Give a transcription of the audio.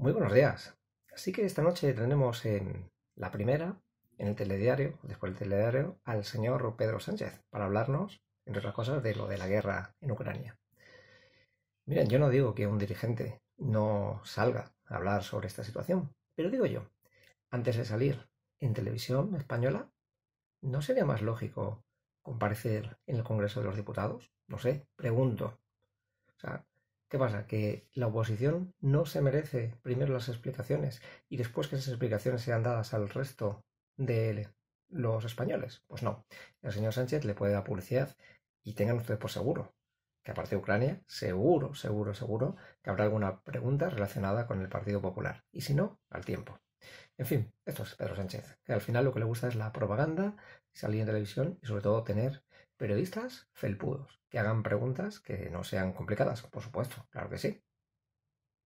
Muy buenos días. Así que esta noche tenemos en la primera, en el telediario, después del telediario, al señor Pedro Sánchez para hablarnos, entre otras cosas, de lo de la guerra en Ucrania. Miren, yo no digo que un dirigente no salga a hablar sobre esta situación, pero digo yo, antes de salir en televisión española, ¿no sería más lógico comparecer en el Congreso de los Diputados? No sé, pregunto. O sea, ¿Qué pasa? Que la oposición no se merece primero las explicaciones y después que esas explicaciones sean dadas al resto de los españoles. Pues no. El señor Sánchez le puede dar publicidad y tengan ustedes por seguro que aparte de Ucrania, seguro, seguro, seguro que habrá alguna pregunta relacionada con el Partido Popular. Y si no, al tiempo. En fin, esto es Pedro Sánchez, que al final lo que le gusta es la propaganda, salir en televisión y sobre todo tener Periodistas felpudos, que hagan preguntas que no sean complicadas, por supuesto, claro que sí.